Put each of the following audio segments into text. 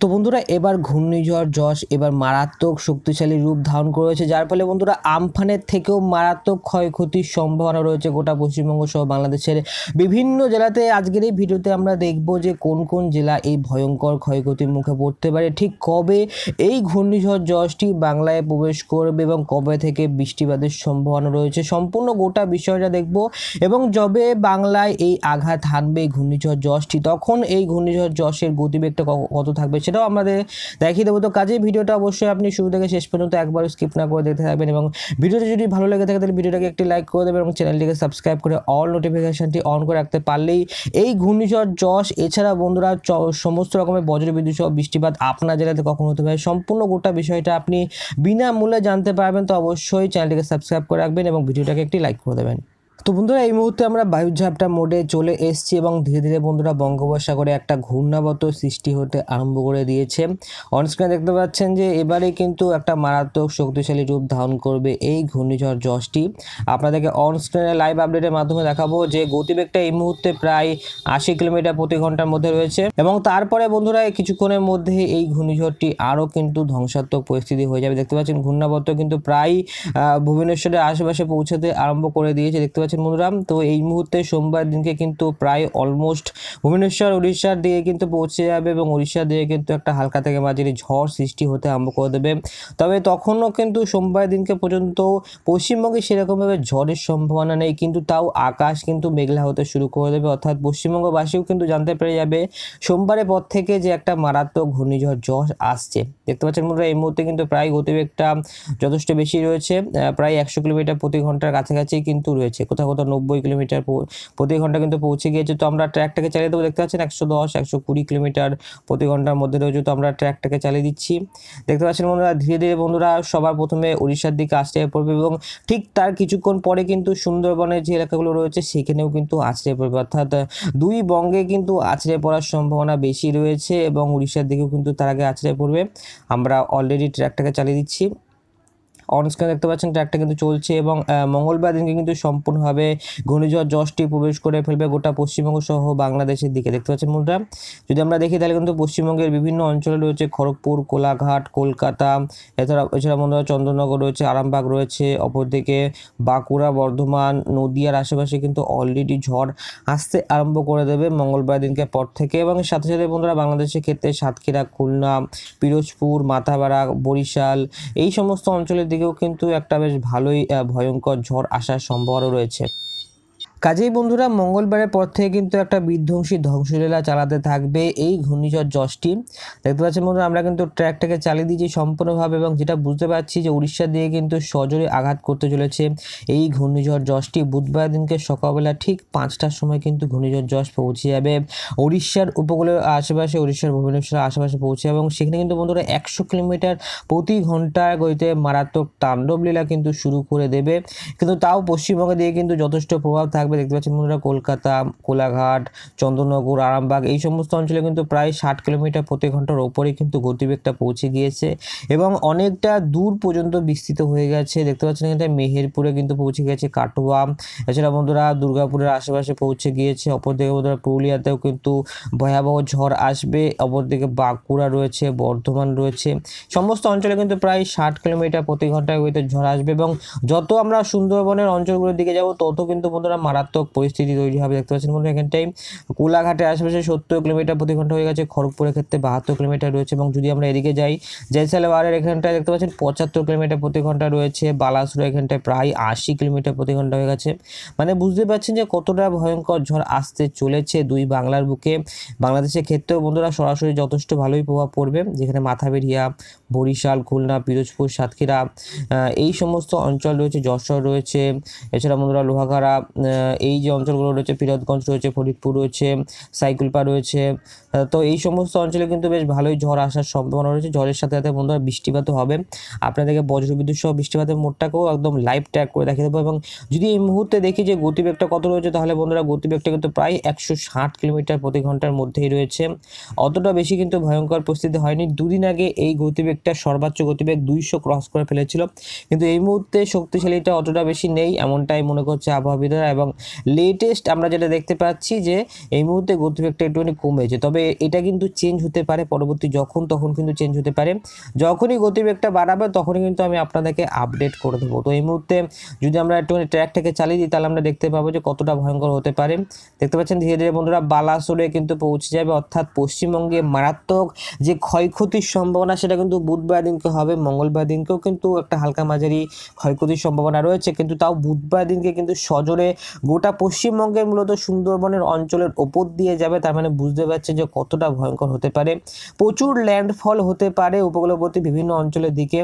তো বন্ধুরা এবার ঘূর্ণিঝড় যশ এবার মারাত্মক শক্তিশালী রূপ ধারণ করেছে যার ফলে বন্ধুরা আমফানের থেকেও মারাত্মক ক্ষয়ক্ষতির সম্ভাবনা রয়েছে গোটা পশ্চিমবঙ্গ সহ বাংলাদেশের বিভিন্ন জেলাতে আজকের এই ভিডিওতে আমরা দেখব যে কোন কোন জেলা এই ভয়ঙ্কর ক্ষয়ক্ষতির মুখে পড়তে পারে ঠিক কবে এই ঘূর্ণিঝড় যশটি বাংলায় প্রবেশ করবে এবং কবে থেকে বৃষ্টিপাতের সম্ভাবনা রয়েছে সম্পূর্ণ গোটা বিষয়টা দেখব এবং যবে বাংলায় এই আঘাত হানবে ঘূর্ণিঝড় যশটি তখন এই ঘূর্ণিঝড় যশের গতিবেগটা কত থাকবে সেটাও আমাদের দেখিয়ে দেবো তো কাজে ভিডিওটা অবশ্যই আপনি শুরু থেকে শেষ পর্যন্ত একবার স্কিপ না করে দেখতে থাকবেন এবং ভিডিওটা যদি ভালো লেগে থাকে তাহলে ভিডিওটাকে একটি লাইক করে দেবেন এবং চ্যানেলটিকে সাবস্ক্রাইব করে অল নোটিফিকেশানটি অন করে রাখতে পারলেই এই ঘূর্ণিঝড় যশ এছাড়া বন্ধুরা সমস্ত রকমের বজ্রবিদ্যুৎ সহ বৃষ্টিপাত আপনার জেলাতে কখন হতে পারে সম্পূর্ণ গোটা বিষয়টা আপনি বিনামূল্যে জানতে পারবেন তো অবশ্যই চ্যানেলটিকে সাবস্ক্রাইব করে রাখবেন এবং ভিডিওটাকে একটি লাইক করে দেবেন তো বন্ধুরা এই মুহূর্তে আমরা বায়ুঝাপটা মোডে চলে এসছি এবং ধীরে ধীরে বন্ধুরা বঙ্গোপসাগরে একটা ঘূর্ণাবত সৃষ্টি হতে আরম্ভ করে দিয়েছে অনস্ক্রিনে দেখতে পাচ্ছেন যে এবারে কিন্তু একটা মারাত্মক শক্তিশালী রূপ ধারণ করবে এই ঘূর্ণিঝড় জশটি আপনাদেরকে অনস্ক্রিনে লাইভ আপডেটের মাধ্যমে দেখাবো যে গতিবেগটা এই মুহূর্তে প্রায় আশি কিলোমিটার প্রতি ঘন্টার মধ্যে রয়েছে এবং তারপরে বন্ধুরা কিছুক্ষণের মধ্যে এই ঘূর্ণিঝড়টি আরও কিন্তু ধ্বংসাত্মক পরিস্থিতি হয়ে যাবে দেখতে পাচ্ছেন ঘূর্ণাবত কিন্তু প্রায় ভুবনেশ্বরের আশেপাশে পৌঁছাতে আরম্ভ করে দিয়েছে দেখতে আছেন বন্ধুরা তো এই মুহূর্তে সোমবার দিনকে কিন্তু প্রায় অলমোস্ট ভুবনেশ্বর উড়িষ্যার দিকে কিন্তু পৌঁছে যাবে এবং উড়িষ্যার দিকে কিন্তু একটা হালকা থেকে মাঝারি ঝড় সৃষ্টি হতে আরম্ভ করে দেবে তবে তখনও কিন্তু সোমবার দিনকে পর্যন্ত পশ্চিমবঙ্গে সেরকমভাবে ঝড়ের সম্ভাবনা নেই কিন্তু তাও আকাশ কিন্তু মেঘলা হতে শুরু করে দেবে অর্থাৎ পশ্চিমবঙ্গবাসীও কিন্তু জানতে পেরে যাবে সোমবারের পর থেকে যে একটা মারাত্মক ঘূর্ণিঝড় ঝড় আসছে দেখতে পাচ্ছেন বন্ধুরা এই মুহূর্তে কিন্তু প্রায় গতিবেগটা যথেষ্ট বেশি রয়েছে প্রায় একশো কিলোমিটার প্রতি ঘন্টার কাছাকাছি কিন্তু রয়েছে কোথাও কোথাও নব্বই কিলোমিটার প্রতি ঘন্টা কিন্তু পৌঁছে গিয়েছে তো আমরা ট্র্যাকটাকে চালিয়ে দেবো দেখতে পাচ্ছেন একশো দশ একশো কুড়ি কিলোমিটার প্রতি ঘন্টার মধ্যে রয়েছে তো আমরা ট্র্যাকটাকে চালিয়ে দিচ্ছি দেখতে পাচ্ছেন বন্ধুরা ধীরে ধীরে বন্ধুরা সবার প্রথমে উড়িষ্যার দিকে আসতে পড়বে এবং ঠিক তার কিছুক্ষণ পরে কিন্তু সুন্দরবনের যে এলাকাগুলো রয়েছে সেখানেও কিন্তু আছড়ে পড়বে অর্থাৎ দুই বঙ্গে কিন্তু আছড়ে পড়ার সম্ভাবনা বেশি রয়েছে এবং উড়িষ্যার দিকেও কিন্তু তার আগে আছড়ে পড়বে আমরা অলরেডি ট্র্যাকটাকে চালিয়ে দিচ্ছি অনস্ক্রিনে দেখতে পাচ্ছেন ট্র্যাকটা কিন্তু চলছে এবং মঙ্গলবার দিনকে কিন্তু সম্পূর্ণভাবে ঘূর্ণিঝড় জশটি প্রবেশ করে ফেলবে গোটা পশ্চিমবঙ্গ সহ বাংলাদেশের দিকে দেখতে পাচ্ছেন বন্ধুরা যদি আমরা দেখি তাহলে কিন্তু পশ্চিমবঙ্গের বিভিন্ন অঞ্চলে রয়েছে খড়গপুর কোলাঘাট কলকাতা এছাড়া এছাড়া বন্ধুরা চন্দ্রনগর রয়েছে আরামবাগ রয়েছে অপরদিকে বাঁকুড়া বর্ধমান নদিয়ার আশেপাশে কিন্তু অলরেডি ঝড় আসতে আরম্ভ করে দেবে মঙ্গলবার দিনকে পর থেকে এবং সাথে সাথে বন্ধুরা বাংলাদেশের ক্ষেত্রে সাতক্ষীরা খুলনা পিরোজপুর মাথাবাড়া বরিশাল এই সমস্ত অঞ্চলের দিকে দিকেও কিন্তু একটা বেশ ভালোই ভয়ঙ্কর ঝড় আসার সম্ভাবনা রয়েছে কাজেই বন্ধুরা মঙ্গলবারের পর থেকে কিন্তু একটা বিধ্বংসী ধ্বংসলীলা চালাতে থাকবে এই ঘূর্ণিঝড় যশটি দেখতে পাচ্ছেন বন্ধুরা আমরা কিন্তু ট্র্যাকটাকে চালিয়ে দিয়েছি সম্পূর্ণভাবে এবং যেটা বুঝতে পারছি যে উড়িষ্যা দিয়ে কিন্তু সজোরে আঘাত করতে চলেছে এই ঘূর্ণিঝড় যশটি বুধবার দিনকে সকালবেলা ঠিক পাঁচটার সময় কিন্তু ঘূর্ণিঝড় যশ পৌঁছে যাবে উড়িষ্যার উপকূলের আশেপাশে উড়িষ্যার ভুবনেশ্বরের আশেপাশে পৌঁছে এবং সেখানে কিন্তু বন্ধুরা একশো কিলোমিটার প্রতি ঘন্টায় গতিতে মারাত্মক তাণ্ডবলীলা কিন্তু শুরু করে দেবে কিন্তু তাও পশ্চিমবঙ্গে দিয়ে কিন্তু যথেষ্ট প্রভাব থাকবে থাকবে দেখতে পাচ্ছেন বন্ধুরা কলকাতা কোলাঘাট চন্দ্রনগর আরামবাগ এই সমস্ত অঞ্চলে কিন্তু প্রায় ষাট কিলোমিটার প্রতি ঘন্টার ওপরে কিন্তু গতিবেগটা পৌঁছে গিয়েছে এবং অনেকটা দূর পর্যন্ত বিস্তৃত হয়ে গেছে দেখতে পাচ্ছেন এখানে মেহেরপুরে কিন্তু পৌঁছে গেছে কাটোয়া এছাড়া বন্ধুরা দুর্গাপুরের আশেপাশে পৌঁছে গিয়েছে অপরদিকে বন্ধুরা পুরুলিয়াতেও কিন্তু ভয়াবহ ঝড় আসবে অপরদিকে বাঁকুড়া রয়েছে বর্ধমান রয়েছে সমস্ত অঞ্চলে কিন্তু প্রায় ষাট কিলোমিটার প্রতি ঘন্টায় গতিতে ঝড় আসবে এবং যত আমরা সুন্দরবনের অঞ্চলগুলোর দিকে যাব তত কিন্তু বন্ধুরা মারা মারাত্মক পরিস্থিতি তৈরি হবে দেখতে পাচ্ছেন বলুন এখানটাই কোলাঘাটে আশেপাশে সত্তর কিলোমিটার প্রতি ঘন্টা হয়ে গেছে খড়গপুরের ক্ষেত্রে বাহাত্তর কিলোমিটার রয়েছে এবং যদি আমরা এদিকে যাই জয়সালওয়ারের এখানটায় দেখতে পাচ্ছেন পঁচাত্তর কিলোমিটার প্রতি ঘন্টা রয়েছে বালাসুর এখানটায় প্রায় আশি কিলোমিটার প্রতি ঘন্টা হয়ে গেছে মানে বুঝতে পারছেন যে কতটা ভয়ঙ্কর ঝড় আসতে চলেছে দুই বাংলার বুকে বাংলাদেশের ক্ষেত্রেও বন্ধুরা সরাসরি যথেষ্ট ভালোই প্রভাব পড়বে যেখানে মাথাবেরিয়া বরিশাল খুলনা পিরোজপুর সাতক্ষীরা এই সমস্ত অঞ্চল রয়েছে যশোর রয়েছে এছাড়া বন্ধুরা লোহাগাড়া এই যে অঞ্চলগুলো রয়েছে ফিরাজগঞ্জ রয়েছে ফরিদপুর রয়েছে সাইকুলপা রয়েছে তো এই সমস্ত অঞ্চলে কিন্তু বেশ ভালোই ঝড় আসার সম্ভাবনা রয়েছে ঝড়ের সাথে সাথে বন্ধুরা বৃষ্টিপাতও হবে আপনাদেরকে বজ্রবিদ্যুৎ সহ বৃষ্টিপাতের মোটটাকেও একদম লাইভ ট্র্যাক করে দেখিয়ে দেবো এবং যদি এই মুহূর্তে দেখি যে গতিবেগটা কত রয়েছে তাহলে বন্ধুরা গতিবেগটা কিন্তু প্রায় একশো ষাট কিলোমিটার প্রতি ঘন্টার মধ্যেই রয়েছে অতটা বেশি কিন্তু ভয়ঙ্কর পরিস্থিতি হয়নি দুদিন আগে এই গতিবেগটা সর্বোচ্চ গতিবেগ দুইশো ক্রস করে ফেলেছিল কিন্তু এই মুহূর্তে শক্তিশালীটা অতটা বেশি নেই এমনটাই মনে করছে আবহাওয়াবিদরা এবং লেটেস্ট আমরা যেটা দেখতে পাচ্ছি যে এই মুহূর্তে গতিবেগটা একটুখানি কমেছে তবে এটা কিন্তু চেঞ্জ হতে পারে পরবর্তী যখন তখন কিন্তু চেঞ্জ হতে পারে যখনই গতিবেগটা বাড়াবে তখনই কিন্তু আমি আপনাদেরকে আপডেট করে দেবো তো এই মুহূর্তে যদি আমরা একটুখানি ট্র্যাকটাকে চালিয়ে দিই তাহলে আমরা দেখতে পাবো যে কতটা ভয়ঙ্কর হতে পারে দেখতে পাচ্ছেন ধীরে ধীরে বন্ধুরা বালাসোরে কিন্তু পৌঁছে যাবে অর্থাৎ পশ্চিমবঙ্গে মারাত্মক যে ক্ষয়ক্ষতির সম্ভাবনা সেটা কিন্তু বুধবার দিনকে হবে মঙ্গলবার দিনকেও কিন্তু একটা হালকা মাঝারি ক্ষয়ক্ষতির সম্ভাবনা রয়েছে কিন্তু তাও বুধবার দিনকে কিন্তু সজোরে গোটা পশ্চিমবঙ্গের মূলত সুন্দরবনের অঞ্চলের ওপর দিয়ে যাবে তার মানে বুঝতে পারছে যে কতটা ভয়ঙ্কর হতে পারে প্রচুর ল্যান্ডফল হতে পারে উপকূলবর্তী বিভিন্ন অঞ্চলের দিকে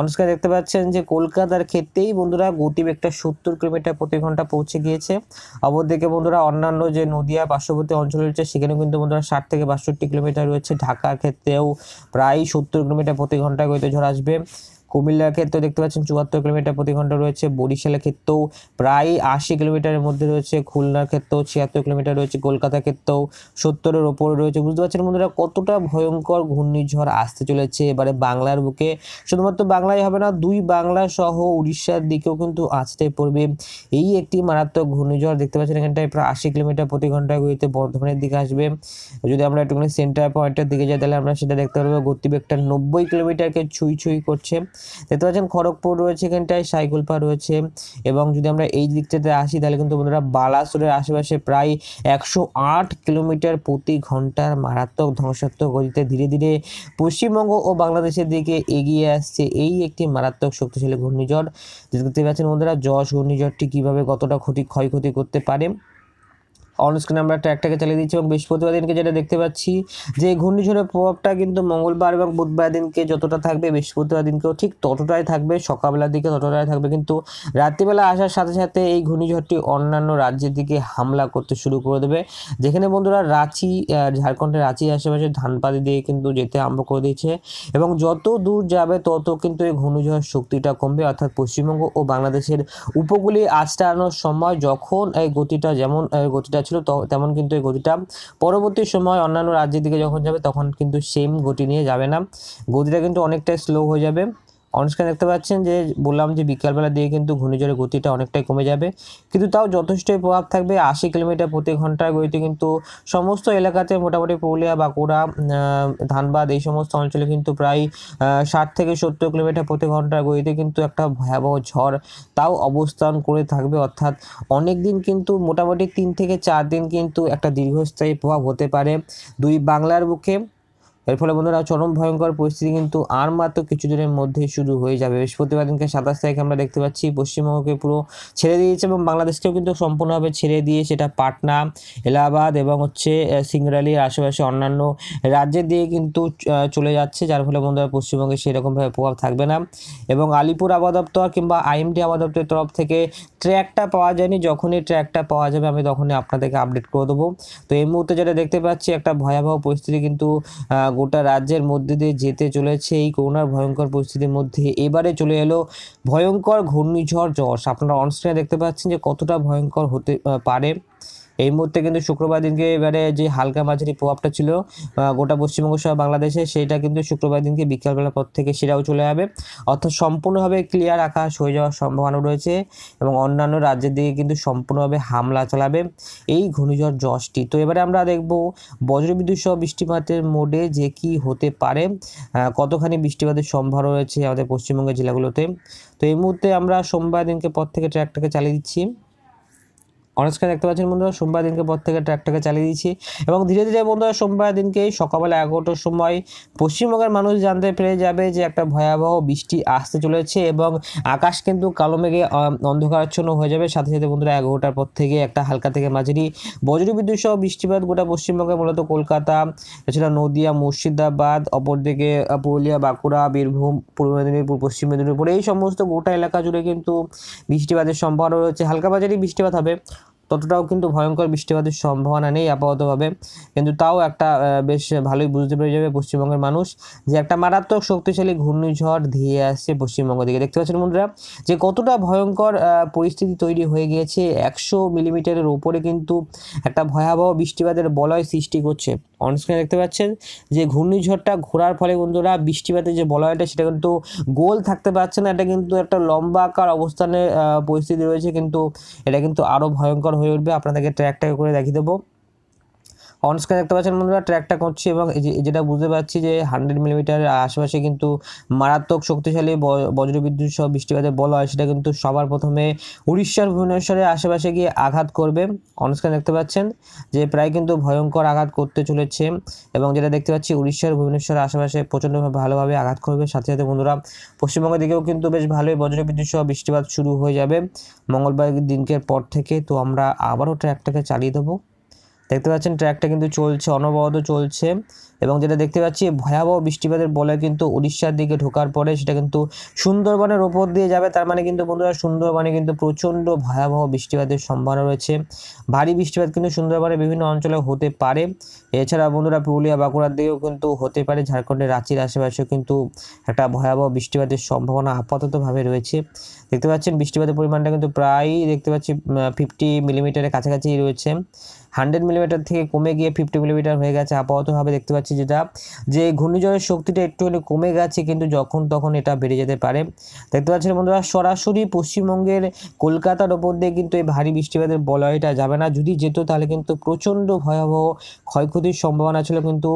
অনুষ্কার দেখতে পাচ্ছেন যে কলকাতার ক্ষেত্রেই বন্ধুরা গতিবেগটা সত্তর কিলোমিটার প্রতি ঘন্টা পৌঁছে গিয়েছে অপরদিকে বন্ধুরা অন্যান্য যে নদিয়া পার্শ্ববর্তী অঞ্চল রয়েছে সেখানে কিন্তু বন্ধুরা ষাট থেকে বাষট্টি কিলোমিটার রয়েছে ঢাকার ক্ষেত্রেও প্রায় সত্তর কিলোমিটার প্রতি ঘন্টায় গতি ঝড় আসবে কুমিল্লার ক্ষেত্রে দেখতে পাচ্ছেন চুয়াত্তর কিলোমিটার প্রতি ঘন্টা রয়েছে বরিশালের ক্ষেত্রেও প্রায় আশি কিলোমিটারের মধ্যে রয়েছে খুলনার ক্ষেত্রেও ছিয়াত্তর কিলোমিটার রয়েছে কলকাতার ক্ষেত্রেও সত্তরের ওপরে রয়েছে বুঝতে পারছেন বন্ধুরা কতটা ভয়ঙ্কর ঘূর্ণিঝড় আসতে চলেছে এবারে বাংলার বুকে শুধুমাত্র বাংলায় হবে না দুই বাংলা সহ উড়িষ্যার দিকেও কিন্তু আসতে পড়বে এই একটি মারাত্মক ঘূর্ণিঝড় দেখতে পাচ্ছেন এখানটায় প্রায় আশি কিলোমিটার প্রতি ঘন্টা গতিতে বর্ধমানের দিকে আসবে যদি আমরা একটুখানি সেন্টার পয়েন্টের দিকে যাই তাহলে আমরা সেটা দেখতে পারবো গতিবেগটা নব্বই কিলোমিটারকে ছুঁই ছুঁই করছে দেখতে পাচ্ছেন খড়গপুর রয়েছে এখানটায় সাইকুলপা রয়েছে এবং যদি আমরা এই দিকটাতে আসি তাহলে কিন্তু বন্ধুরা বালাসুরের আশেপাশে প্রায় একশো কিলোমিটার প্রতি ঘন্টার মারাত্মক ধ্বংসাত্মক গতিতে ধীরে ধীরে পশ্চিমবঙ্গ ও বাংলাদেশের দিকে এগিয়ে আসছে এই একটি মারাত্মক শক্তিশালী ঘূর্ণিঝড় দেখতে পাচ্ছেন বন্ধুরা যশ ঘূর্ণিঝড়টি কীভাবে কতটা ক্ষতি ক্ষয়ক্ষতি করতে পারে অনস্ক্রিন আমরা ট্র্যাকটাকে চালিয়ে দিচ্ছি এবং বৃহস্পতিবার দিনকে যেটা দেখতে পাচ্ছি যে ঘূর্ণিঝড়ের প্রভাবটা কিন্তু মঙ্গলবার এবং বুধবার দিনকে যতটা থাকবে বৃহস্পতিবার দিনকেও ঠিক ততটাই থাকবে সকালবেলার দিকে ততটাই থাকবে কিন্তু রাত্রিবেলা আসার সাথে সাথে এই ঘূর্ণিঝড়টি অন্যান্য রাজ্যের দিকে হামলা করতে শুরু করে দেবে যেখানে বন্ধুরা রাঁচি ঝাড়খণ্ডের রাঁচির আশেপাশে ধানপাতি দিয়ে কিন্তু যেতে আরম্ভ করে দিয়েছে এবং যত দূর যাবে তত কিন্তু এই ঘূর্ণিঝড় শক্তিটা কমবে অর্থাৎ পশ্চিমবঙ্গ ও বাংলাদেশের উপকূলে আজ টানানোর সময় যখন এই গতিটা যেমন গতিটা ছিল তেমন কিন্তু এই গতিটা পরবর্তী সময় অন্যান্য রাজ্যের দিকে যখন যাবে তখন কিন্তু সেম গতি নিয়ে যাবে না গতিটা কিন্তু অনেকটাই স্লো হয়ে যাবে অনস্ক্রিনে দেখতে পাচ্ছেন যে বললাম যে বিকালবেলা দিয়ে কিন্তু ঘূর্ণিঝড়ের গতিটা অনেকটাই কমে যাবে কিন্তু তাও যথেষ্টই প্রভাব থাকবে আশি কিলোমিটার প্রতি ঘন্টার গতিতে কিন্তু সমস্ত এলাকাতে মোটামুটি পুরুলিয়া বাঁকুড়া ধানবাদ এই সমস্ত অঞ্চলে কিন্তু প্রায় ষাট থেকে সত্তর কিলোমিটার প্রতি ঘন্টার গতিতে কিন্তু একটা ভয়াবহ ঝড় তাও অবস্থান করে থাকবে অর্থাৎ অনেক দিন কিন্তু মোটামুটি তিন থেকে চার দিন কিন্তু একটা দীর্ঘস্থায়ী প্রভাব হতে পারে দুই বাংলার বুকে এর ফলে বন্ধুরা চরম ভয়ঙ্কর পরিস্থিতি কিন্তু আর মাত্র কিছুদিনের মধ্যেই শুরু হয়ে যাবে বৃহস্পতিবার দিনকে সাতাশ তারিখে আমরা দেখতে পাচ্ছি পশ্চিমবঙ্গকে পুরো ছেড়ে দিয়েছে এবং বাংলাদেশকেও কিন্তু সম্পূর্ণভাবে ছেড়ে দিয়ে সেটা পাটনা এলাহাবাদ এবং হচ্ছে সিংরালি আশেপাশে অন্যান্য রাজ্যের দিয়ে কিন্তু চলে যাচ্ছে যার ফলে বন্ধুরা পশ্চিমবঙ্গে সেরকমভাবে প্রভাব থাকবে না এবং আলিপুর আবাদপ্তর কিংবা আইএমডি আবাদপ্তরের তরফ থেকে ট্র্যাকটা পাওয়া যায়নি যখনই ট্র্যাকটা পাওয়া যাবে আমি তখনই আপনাদেরকে আপডেট করে দেবো তো এই মুহূর্তে যেটা দেখতে পাচ্ছি একটা ভয়াবহ পরিস্থিতি কিন্তু গোটা রাজ্যের মধ্যে দিয়ে যেতে চলেছে এই করোনার ভয়ঙ্কর পরিস্থিতির মধ্যে এবারে চলে এলো ভয়ঙ্কর ঘূর্ণিঝড় জশ আপনারা অনস্ক্রিনে দেখতে পাচ্ছেন যে কতটা ভয়ঙ্কর হতে পারে এই মুহূর্তে কিন্তু শুক্রবার দিনকে এবারে যে হালকা মাঝারি প্রভাবটা ছিল গোটা পশ্চিমবঙ্গ সহ বাংলাদেশে সেটা কিন্তু শুক্রবার দিনকে বিকালবেলা পর থেকে সেটাও চলে যাবে অর্থাৎ সম্পূর্ণভাবে ক্লিয়ার আকাশ হয়ে যাওয়ার সম্ভাবনা রয়েছে এবং অন্যান্য রাজ্যের দিকে কিন্তু সম্পূর্ণভাবে হামলা চালাবে এই ঘূর্ণিঝড় জশটি তো এবারে আমরা দেখব বজ্রবিদ্যুৎ সহ বৃষ্টিপাতের মোডে যে কি হতে পারে কতখানি বৃষ্টিপাতের সম্ভাবনা রয়েছে আমাদের পশ্চিমবঙ্গের জেলাগুলোতে তো এই মুহূর্তে আমরা সোমবার দিনকে পর থেকে ট্র্যাকটাকে চালিয়ে দিচ্ছি অনেক দেখতে পাচ্ছেন বন্ধুরা সোমবার দিনকে পর থেকে ট্র্যাকটাকে চালিয়ে দিয়েছি এবং ধীরে ধীরে বন্ধুরা সোমবার দিনকে সকালবেলা এগারোটার সময় পশ্চিমবঙ্গের মানুষ জানতে পেরে যাবে যে একটা ভয়াবহ বৃষ্টি আসতে চলেছে এবং আকাশ কিন্তু কালো মেঘে অন্ধকারাচ্ছন্ন হয়ে যাবে সাথে সাথে বন্ধুরা এগারোটার পর থেকে একটা হালকা থেকে মাঝারি বজ্রবিদ্যুৎ সহ বৃষ্টিপাত গোটা পশ্চিমবঙ্গে মূলত কলকাতা এছাড়া নদিয়া মুর্শিদাবাদ অপরদিকে পুরুলিয়া বাঁকুড়া বীরভূম পূর্ব মেদিনীপুর পশ্চিম মেদিনীপুর এই সমস্ত গোটা এলাকা জুড়ে কিন্তু বৃষ্টিপাতের সম্ভাবনা রয়েছে হালকা মাঝারি বৃষ্টিপাত হবে ততটাও কিন্তু ভয়ঙ্কর বৃষ্টিপাতের সম্ভাবনা নেই আপাততভাবে কিন্তু তাও একটা বেশ ভালোই বুঝতে পেরে যাবে পশ্চিমবঙ্গের মানুষ যে একটা মারাত্মক শক্তিশালী ঘূর্ণিঝড় ধেয়ে আসছে পশ্চিমবঙ্গ দিকে দেখতে পাচ্ছেন বন্ধুরা যে কতটা ভয়ঙ্কর পরিস্থিতি তৈরি হয়ে গিয়েছে একশো মিলিমিটারের ওপরে কিন্তু একটা ভয়াবহ বৃষ্টিপাতের বলয় সৃষ্টি করছে অনস্ক্রিনে দেখতে পাচ্ছেন যে ঘূর্ণিঝড়টা ঘোরার ফলে বন্ধুরা বৃষ্টিপাতের যে বলয়টা সেটা কিন্তু গোল থাকতে পারছে না এটা কিন্তু একটা লম্বা আকার অবস্থানের পরিস্থিতি রয়েছে কিন্তু এটা কিন্তু আরও ভয়ঙ্কর হয়ে উঠবে আপনাদেরকে ট্র্যাকটাকে করে দেখিয়ে দেবো অনস্ক্রিনে দেখতে পাচ্ছেন বন্ধুরা ট্র্যাকটা করছি এবং যেটা বুঝতে পারছি যে হান্ড্রেড মিলিমিটারের আশেপাশে কিন্তু মারাত্মক শক্তিশালী বজ্রবিদ্যুৎ সহ বৃষ্টিপাতের বল হয় সেটা কিন্তু সবার প্রথমে উড়িষ্যার ভুবনেশ্বরের আশেপাশে গিয়ে আঘাত করবে অনস্ক্রিনে দেখতে পাচ্ছেন যে প্রায় কিন্তু ভয়ঙ্কর আঘাত করতে চলেছে এবং যেটা দেখতে পাচ্ছি উড়িষ্যার ভুবনেশ্বরের আশেপাশে প্রচণ্ড ভালোভাবে আঘাত করবে সাথে সাথে বন্ধুরা পশ্চিমবঙ্গের দিকেও কিন্তু বেশ ভালোই বজ্রবিদ্যুৎ সহ বৃষ্টিপাত শুরু হয়ে যাবে মঙ্গলবার দিনকের পর থেকে তো আমরা আবারও ট্র্যাকটাকে চালিয়ে দেবো দেখতে পাচ্ছেন ট্র্যাকটা কিন্তু চলছে অনবরত চলছে এবং যেটা দেখতে পাচ্ছি ভয়াবহ বৃষ্টিপাতের বলে কিন্তু উড়িষ্যার দিকে ঢোকার পরে সেটা কিন্তু সুন্দরবনের ওপর দিয়ে যাবে তার মানে কিন্তু বন্ধুরা সুন্দরবনে কিন্তু প্রচণ্ড ভয়াবহ বৃষ্টিপাতের সম্ভাবনা রয়েছে ভারী বৃষ্টিপাত কিন্তু সুন্দরবনে বিভিন্ন অঞ্চলে হতে পারে এছাড়া বন্ধুরা পুরুলিয়া বাঁকুড়ার দিকেও কিন্তু হতে পারে ঝাড়খণ্ডের রাঁচির আশেপাশেও কিন্তু একটা ভয়াবহ বৃষ্টিপাতের সম্ভাবনা আপাততভাবে রয়েছে দেখতে পাচ্ছেন বৃষ্টিপাতের পরিমাণটা কিন্তু প্রায়ই দেখতে পাচ্ছি ফিফটি মিলিমিটারের কাছাকাছি রয়েছে হান্ড্রেড মিলিমিটার থেকে কমে গিয়ে ফিফটি মিলিমিটার হয়ে গেছে আপাতভাবে দেখতে পাচ্ছি যেটা যে ঘূর্ণিঝড়ের শক্তিটা একটুখানি কমে গেছে কিন্তু যখন তখন এটা বেড়ে যেতে পারে দেখতে পাচ্ছেন বন্ধুরা সরাসরি পশ্চিমবঙ্গের কলকাতার ওপর দিয়ে কিন্তু এই ভারী বৃষ্টিপাতের বলয়টা যাবে না যদি যেত তাহলে কিন্তু প্রচণ্ড ভয়াবহ ক্ষয়ক্ষতির সম্ভাবনা ছিল কিন্তু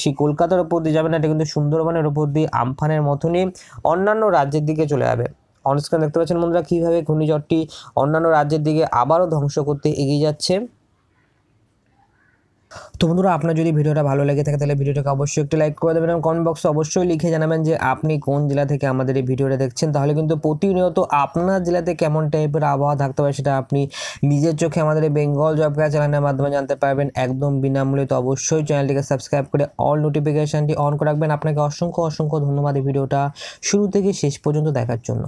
সেই কলকাতার ওপর দিয়ে যাবে না এটা কিন্তু সুন্দরবনের ওপর দিয়ে আমফানের মতনই অন্যান্য রাজ্যের দিকে চলে যাবে অনস্ক্রিন দেখতে পাচ্ছেন বন্ধুরা কীভাবে ঘূর্ণিঝড়টি অন্যান্য রাজ্যের দিকে আবারও ধ্বংস করতে এগিয়ে যাচ্ছে তো বন্ধুরা আপনার যদি ভিডিওটা ভালো লেগে থাকে তাহলে ভিডিওটাকে অবশ্যই একটু লাইক করে দেবেন এবং কমেন্ট বক্সে অবশ্যই লিখে জানাবেন যে আপনি কোন জেলা থেকে আমাদের এই ভিডিওটা দেখছেন তাহলে কিন্তু প্রতিনিয়ত আপনার জেলাতে কেমন টাইপের আবহাওয়া থাকতে পারে সেটা আপনি নিজের চোখে আমাদের এই বেঙ্গল জব কেয়ার চ্যানেলের মাধ্যমে জানতে পারবেন একদম বিনামূল্যে তো অবশ্যই চ্যানেলটিকে সাবস্ক্রাইব করে অল নোটিফিকেশানটি অন করে রাখবেন আপনাকে অসংখ্য অসংখ্য ধন্যবাদ এই ভিডিওটা শুরু থেকে শেষ পর্যন্ত দেখার জন্য